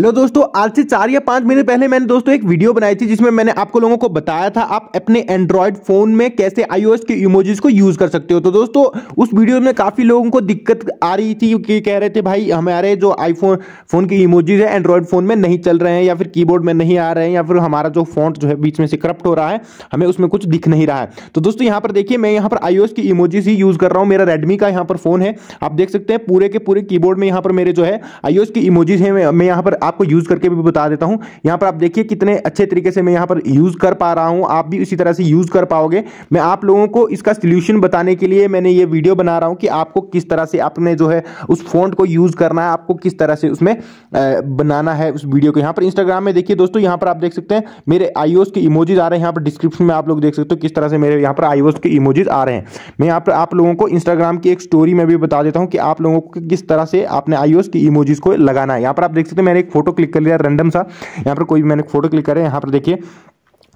hello दोस्तों आज से चार या पाँच महीने पहले मैंने दोस्तों एक वीडियो बनाई थी जिसमें मैंने आपको लोगों को बताया था आप अपने एंड्रॉयड फोन में कैसे आईओएस के इमोजीज को यूज कर सकते हो तो दोस्तों उस वीडियो में काफी लोगों को दिक्कत आ रही थी कि कह रहे थे भाई हमारे जो आईफोन फोन के इमोजीज है एंड्रॉयड फोन में नहीं चल रहे हैं या फिर की में नहीं आ रहे हैं या फिर हमारा जो फोन जो है बीच में से करप्ट हो रहा है हमें उसमें कुछ दिख नहीं रहा है तो दोस्तों यहाँ पर देखिए मैं यहाँ पर आईओएस की इमोजीज ही यूज कर रहा हूँ मेरा रेडमी का यहाँ पर फोन है आप देख सकते हैं पूरे के पूरे की में यहाँ पर मेरे जो है आईओ की इमोजीज है मैं यहाँ पर आपको यूज़ करके भी बता देता हूं यहां पर आप देखिए कितने अच्छे तरीके से मैं यहां पर यूज़ कर पा रहा हूं आप भी इसी तरह से यूज़ कर पाओगे मैं आप लोगों को इसका सोल्यूशन बताने के लिए मैंने ये वीडियो बना रहा हूं कि आपको किस तरह से आपने जो है उस फोन को यूज़ करना है आपको किस तरह से उसमें बनाना है उस वीडियो को यहां पर इंस्टाग्राम में देखिए दोस्तों यहां पर आप देख सकते हैं मेरे आईओएस के इमोजीज आ रहे हैं यहां पर डिस्क्रिप्शन में आप लोग देख सकते हो किस तरह से मेरे यहां पर आईओएस के इमोजीज आ रहे हैं मैं यहां पर आप लोगों को इंस्टाग्राम की एक स्टोरी में भी बता देता हूं कि आप लोगों को किस तरह से आपने आईओएस के इमोजीज को लगाना है यहां पर आप देख सकते हैं मैंने एक फोटो क्लिक कर लिया रैंडम सा यहाँ पर कोई मैंने फोटो क्लिक करें यहाँ पर देखिए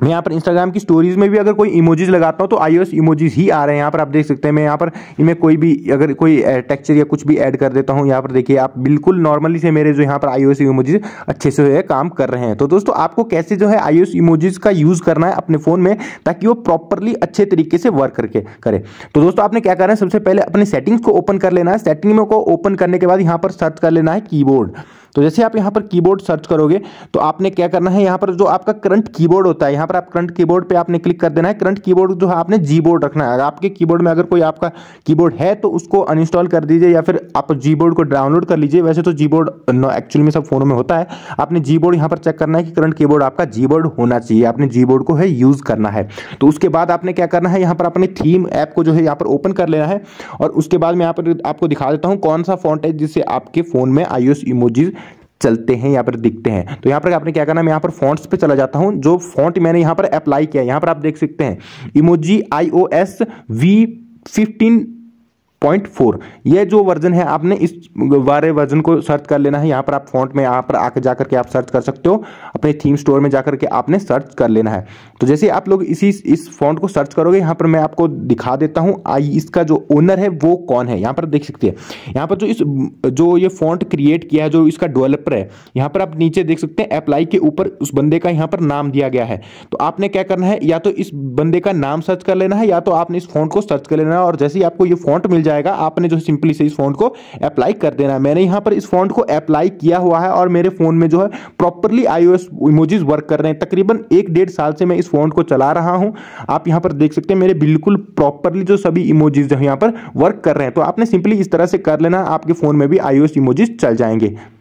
मैं यहाँ पर इंस्टाग्राम की स्टोरीज में भी अगर कोई इमोजीज लगाता हूँ तो आईओएस इमोजीज ही आ रहे हैं यहाँ पर आप देख सकते हैं मैं यहाँ पर इनमें कोई भी अगर कोई टेक्चर या कुछ भी ऐड कर देता हूँ यहाँ पर देखिए आप बिल्कुल नॉर्मली से मेरे जो यहाँ पर आईओएस इमोजीज अच्छे से जो है काम कर रहे हैं तो दोस्तों आपको कैसे जो है एस इमोजीज का यूज़ करना है अपने फ़ोन में ताकि वो प्रॉपरली अच्छे तरीके से वर्क करके करे तो दोस्तों आपने क्या करना है सबसे पहले अपने सेटिंग्स को ओपन कर लेना है सेटिंग को ओपन करने के बाद यहाँ पर सर्च कर लेना है कीबोर्ड तो जैसे आप यहाँ पर कीबोर्ड सर्च करोगे तो आपने क्या करना है यहाँ पर जो आपका करंट कीबोर्ड होता है यहाँ पर आप करंट कीबोर्ड पे आपने क्लिक कर देना है करंट कीबोर्ड जो है आपने जी बोर्ड रखना है आपके कीबोर्ड में अगर कोई आपका कीबोर्ड है तो उसको अनइंस्टॉल कर दीजिए या फिर आप जी बोर्ड को डाउनलोड कर लीजिए वैसे तो जी बोर्ड एक्चुअली में सब फोनों में होता है आपने जी बोर्ड यहाँ पर चेक करना है कि करंट कीबोर्ड आपका जी बोर्ड होना चाहिए आपने जी बोर्ड को है यूज़ करना है तो उसके बाद आपने क्या करना है यहाँ पर अपने थीम ऐप को जो है यहाँ पर ओपन कर लेना है और उसके बाद मैं यहाँ पर आपको दिखा देता हूँ कौन सा फॉन्ट है जिससे आपके फ़ोन में आईओएस इमोजीज चलते हैं यहाँ पर दिखते हैं तो यहाँ पर आपने क्या करना मैं यहाँ पर फॉन्ट्स पे चला जाता हूँ जो फॉन्ट मैंने यहाँ पर अप्लाई किया यहाँ पर आप देख सकते हैं emoji I O S V fifteen point four ये जो वर्जन है आपने इस वारे वर्जन को सर्च कर लेना है यहाँ पर आप फॉन्ट में यहाँ पर आकर जा करके आप सर्च कर सकते हो अपने थीम स्टोर में जा करके आपने सर्च कर लेना है तो जैसे आप लोग इसी इस फॉन्ट को सर्च करोगे यहाँ पर मैं आपको दिखा देता हूँ आई इसका जो ओनर है वो कौन है यहाँ पर देख सकते हैं यहाँ पर जो इस जो ये फॉन्ट क्रिएट किया है जो इसका डेवलपर है यहाँ पर आप नीचे देख सकते हैं अप्लाई के ऊपर उस बंदे का यहाँ पर नाम दिया गया है तो आपने क्या करना है या तो इस बंदे का नाम सर्च कर लेना है या तो आपने इस फॉन्ट को सर्च कर लेना है और जैसे ही आपको ये फॉन्ट मिल जाए जाएगा आपने जो सिंपली से इस फोन को अप्लाई कर देना है मैंने यहाँ पर इस फोन को अप्लाई किया हुआ है और मेरे फ़ोन में जो है प्रॉपरली आई इमोजीज वर्क कर रहे हैं तकरीबन एक डेढ़ साल से मैं इस फोन को चला रहा हूँ आप यहाँ पर देख सकते हैं मेरे बिल्कुल प्रॉपरली जो सभी इमोजीज जो यहाँ पर वर्क कर रहे हैं तो आपने सिंपली इस तरह से कर लेना आपके फ़ोन में भी आई इमोजीज चल जाएंगे